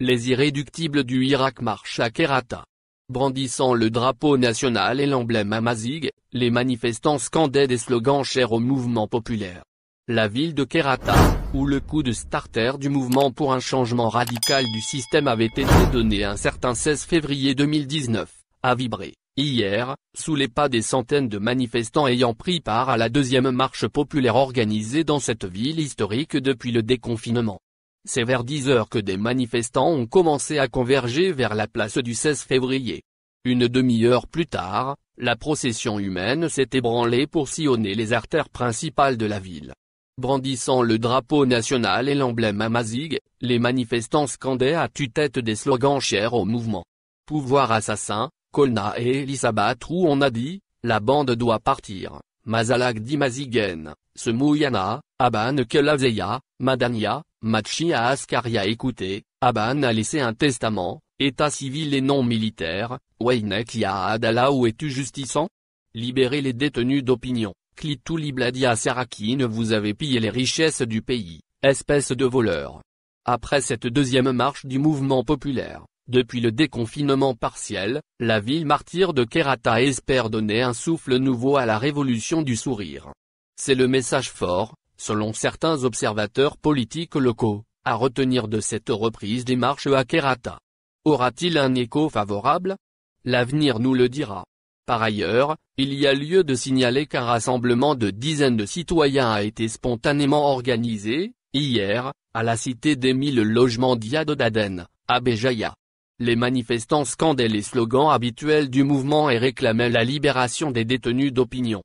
les irréductibles du Irak marchent à Kerata. Brandissant le drapeau national et l'emblème amazigh, les manifestants scandaient des slogans chers au mouvement populaire. La ville de Kerata, où le coup de starter du mouvement pour un changement radical du système avait été donné un certain 16 février 2019, a vibré, hier, sous les pas des centaines de manifestants ayant pris part à la deuxième marche populaire organisée dans cette ville historique depuis le déconfinement. C'est vers 10 heures que des manifestants ont commencé à converger vers la place du 16 février. Une demi-heure plus tard, la procession humaine s'est ébranlée pour sillonner les artères principales de la ville. Brandissant le drapeau national et l'emblème amazigh, les manifestants scandaient à tue-tête des slogans chers au mouvement. Pouvoir assassin, Kolna et Elisabeth où on a dit, la bande doit partir. Mazalak Dimazigen, Semouyana, Aban Kelazeya, Madania, Machi à Ascari écouté, Aban a laissé un testament, état civil et non militaire, Weinek ya Adala ou es-tu justissant Libérez les détenus d'opinion, Clitou Libladia Sarakine vous avez pillé les richesses du pays, espèce de voleur. Après cette deuxième marche du mouvement populaire, depuis le déconfinement partiel, la ville martyre de Kerata espère donner un souffle nouveau à la révolution du sourire. C'est le message fort, selon certains observateurs politiques locaux, à retenir de cette reprise des marches à Kerata. Aura-t-il un écho favorable L'avenir nous le dira. Par ailleurs, il y a lieu de signaler qu'un rassemblement de dizaines de citoyens a été spontanément organisé, hier, à la cité des mille logements d'Aden, à Béjaïa. Les manifestants scandaient les slogans habituels du mouvement et réclamaient la libération des détenus d'opinion.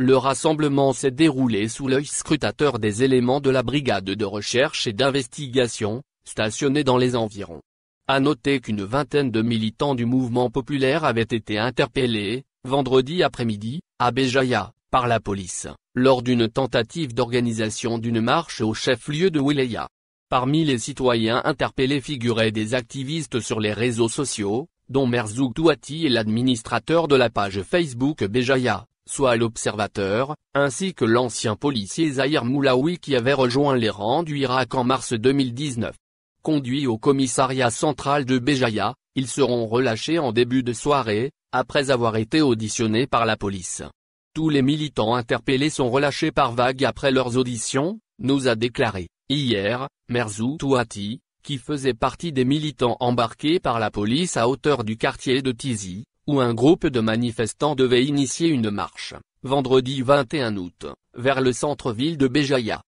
Le rassemblement s'est déroulé sous l'œil scrutateur des éléments de la brigade de recherche et d'investigation, stationnés dans les environs. À noter qu'une vingtaine de militants du mouvement populaire avaient été interpellés, vendredi après-midi, à Béjaïa, par la police, lors d'une tentative d'organisation d'une marche au chef-lieu de Wilaya. Parmi les citoyens interpellés figuraient des activistes sur les réseaux sociaux, dont Merzouk Touati est l'administrateur de la page Facebook Béjaïa, soit l'observateur, ainsi que l'ancien policier Zahir Moulaoui qui avait rejoint les rangs du Irak en mars 2019. Conduits au commissariat central de Béjaïa, ils seront relâchés en début de soirée, après avoir été auditionnés par la police. Tous les militants interpellés sont relâchés par vague après leurs auditions, nous a déclaré, hier, Merzou Touati, qui faisait partie des militants embarqués par la police à hauteur du quartier de Tizi, où un groupe de manifestants devait initier une marche, vendredi 21 août, vers le centre-ville de Béjaïa.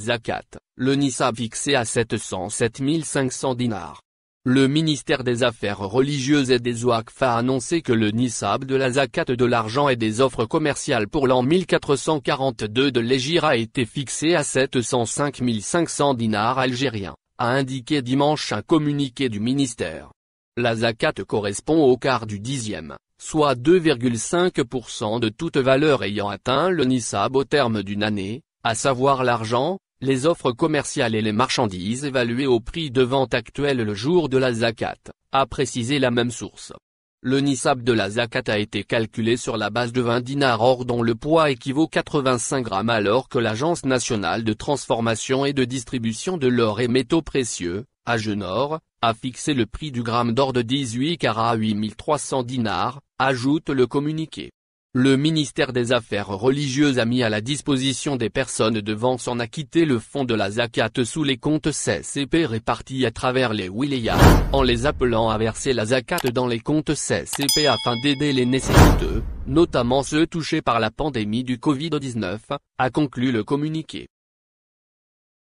Zakat, le Nissa fixé à 707 500 dinars. Le ministère des Affaires religieuses et des Ouakf a annoncé que le Nissab de la Zakat de l'argent et des offres commerciales pour l'an 1442 de l'Egir a été fixé à 705 500 dinars algériens, a indiqué dimanche un communiqué du ministère. La zakat correspond au quart du dixième, soit 2,5% de toute valeur ayant atteint le nisab au terme d'une année, à savoir l'argent, les offres commerciales et les marchandises évaluées au prix de vente actuel le jour de la zakat, a précisé la même source. Le nisab de la zakat a été calculé sur la base de 20 dinars or dont le poids équivaut 85 grammes alors que l'Agence nationale de transformation et de distribution de l'or et métaux précieux, Agenor, a fixé le prix du gramme d'or de 18 carats à 8300 dinars, ajoute le communiqué. Le ministère des Affaires religieuses a mis à la disposition des personnes devant s'en acquitter le fonds de la zakat sous les comptes CCP répartis à travers les wilayas, en les appelant à verser la zakat dans les comptes CCP afin d'aider les nécessiteux, notamment ceux touchés par la pandémie du Covid-19, a conclu le communiqué.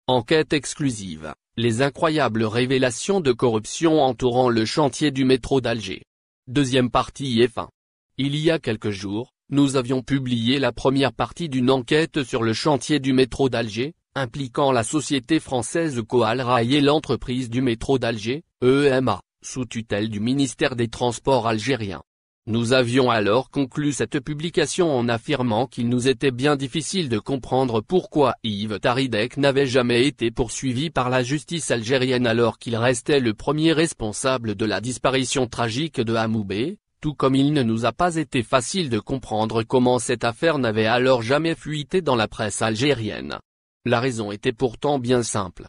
Enquête exclusive. Les incroyables révélations de corruption entourant le chantier du métro d'Alger. Deuxième partie et fin. Il y a quelques jours, nous avions publié la première partie d'une enquête sur le chantier du métro d'Alger, impliquant la société française Coal Rail et l'entreprise du métro d'Alger, EMA, sous tutelle du ministère des Transports algérien. Nous avions alors conclu cette publication en affirmant qu'il nous était bien difficile de comprendre pourquoi Yves Taridek n'avait jamais été poursuivi par la justice algérienne alors qu'il restait le premier responsable de la disparition tragique de Hamoubé, tout comme il ne nous a pas été facile de comprendre comment cette affaire n'avait alors jamais fuité dans la presse algérienne. La raison était pourtant bien simple.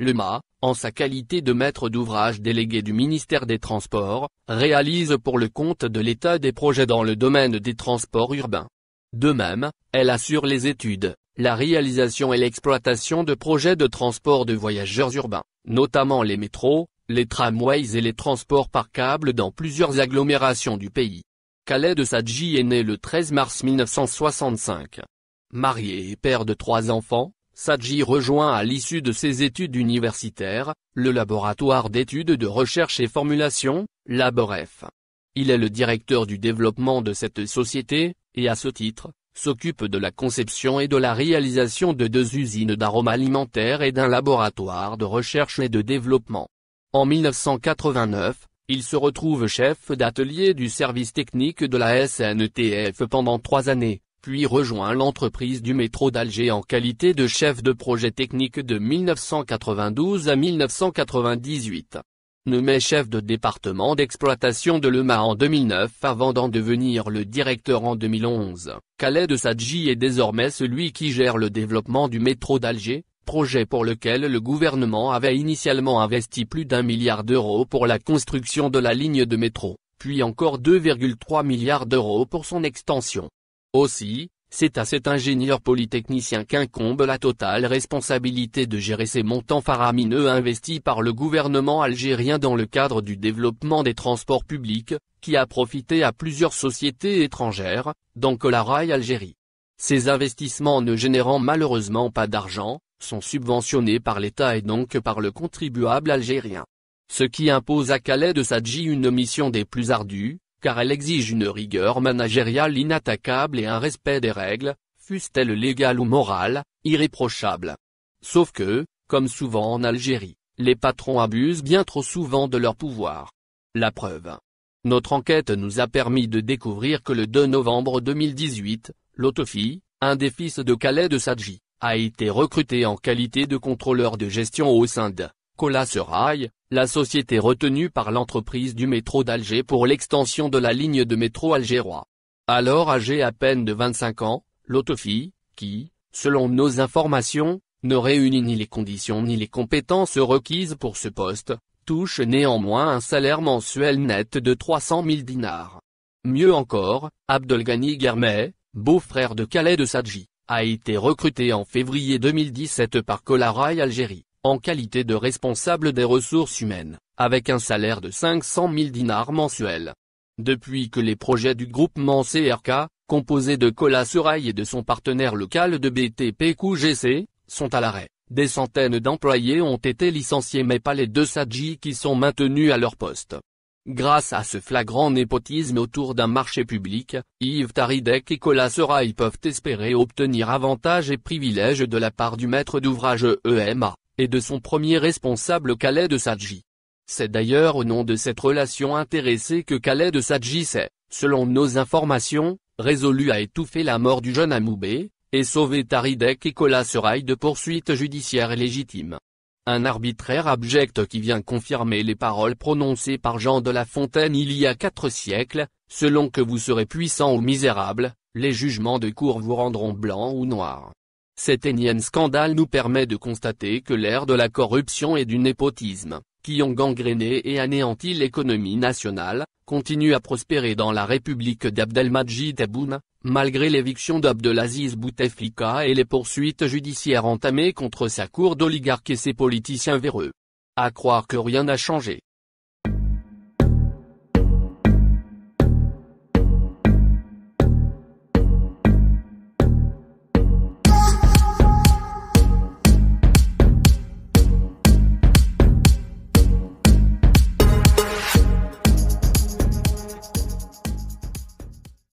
Lema, en sa qualité de maître d'ouvrage délégué du ministère des Transports, réalise pour le compte de l'État des projets dans le domaine des transports urbains. De même, elle assure les études, la réalisation et l'exploitation de projets de transport de voyageurs urbains, notamment les métros, les tramways et les transports par câble dans plusieurs agglomérations du pays. Khaled Sadji est né le 13 mars 1965. Marié et père de trois enfants, Sadji rejoint à l'issue de ses études universitaires, le laboratoire d'études de recherche et formulation, LaborEF. Il est le directeur du développement de cette société, et à ce titre, s'occupe de la conception et de la réalisation de deux usines d'arômes alimentaires et d'un laboratoire de recherche et de développement. En 1989, il se retrouve chef d'atelier du service technique de la SNTF pendant trois années, puis rejoint l'entreprise du métro d'Alger en qualité de chef de projet technique de 1992 à 1998. Nommé chef de département d'exploitation de l'EMA en 2009 avant d'en devenir le directeur en 2011, Khaled Sadji est désormais celui qui gère le développement du métro d'Alger, projet pour lequel le gouvernement avait initialement investi plus d'un milliard d'euros pour la construction de la ligne de métro, puis encore 2,3 milliards d'euros pour son extension. Aussi, c'est à cet ingénieur polytechnicien qu'incombe la totale responsabilité de gérer ces montants faramineux investis par le gouvernement algérien dans le cadre du développement des transports publics, qui a profité à plusieurs sociétés étrangères, dont Colarail Algérie. Ces investissements ne générant malheureusement pas d'argent, sont subventionnés par l'État et donc par le contribuable algérien. Ce qui impose à Calais de Sadji une mission des plus ardues, car elle exige une rigueur managériale inattaquable et un respect des règles, fussent-elles légales ou morales, irréprochables. Sauf que, comme souvent en Algérie, les patrons abusent bien trop souvent de leur pouvoir. La preuve. Notre enquête nous a permis de découvrir que le 2 novembre 2018, Lotofi, un des fils de Khaled Sadji, a été recruté en qualité de contrôleur de gestion au sein de colas la société retenue par l'entreprise du métro d'Alger pour l'extension de la ligne de métro algérois. Alors âgé à peine de 25 ans, l'OTOFI, qui, selon nos informations, ne réunit ni les conditions ni les compétences requises pour ce poste, touche néanmoins un salaire mensuel net de 300 000 dinars. Mieux encore, Abdelghani Germay, beau-frère de de Sadji, a été recruté en février 2017 par Colarail Algérie en qualité de responsable des ressources humaines, avec un salaire de 500 000 dinars mensuels. Depuis que les projets du groupement CRK, composé de Colas et de son partenaire local de BTP QGC, sont à l'arrêt, des centaines d'employés ont été licenciés mais pas les deux Sadji qui sont maintenus à leur poste. Grâce à ce flagrant népotisme autour d'un marché public, Yves Taridek et Colas peuvent espérer obtenir avantages et privilèges de la part du maître d'ouvrage EMA et de son premier responsable Khaled Sadji. C'est d'ailleurs au nom de cette relation intéressée que Khaled Sadji s'est, selon nos informations, résolu à étouffer la mort du jeune Amoubé, et sauver Taridek et Kola Serail de poursuites judiciaires légitimes. Un arbitraire abject qui vient confirmer les paroles prononcées par Jean de La Fontaine il y a quatre siècles, selon que vous serez puissant ou misérable, les jugements de cour vous rendront blanc ou noir. Cet énième scandale nous permet de constater que l'ère de la corruption et du népotisme, qui ont gangréné et anéanti l'économie nationale, continue à prospérer dans la République d'Abdelmajid Tebboune, malgré l'éviction d'Abdelaziz Bouteflika et les poursuites judiciaires entamées contre sa cour d'oligarques et ses politiciens véreux. À croire que rien n'a changé.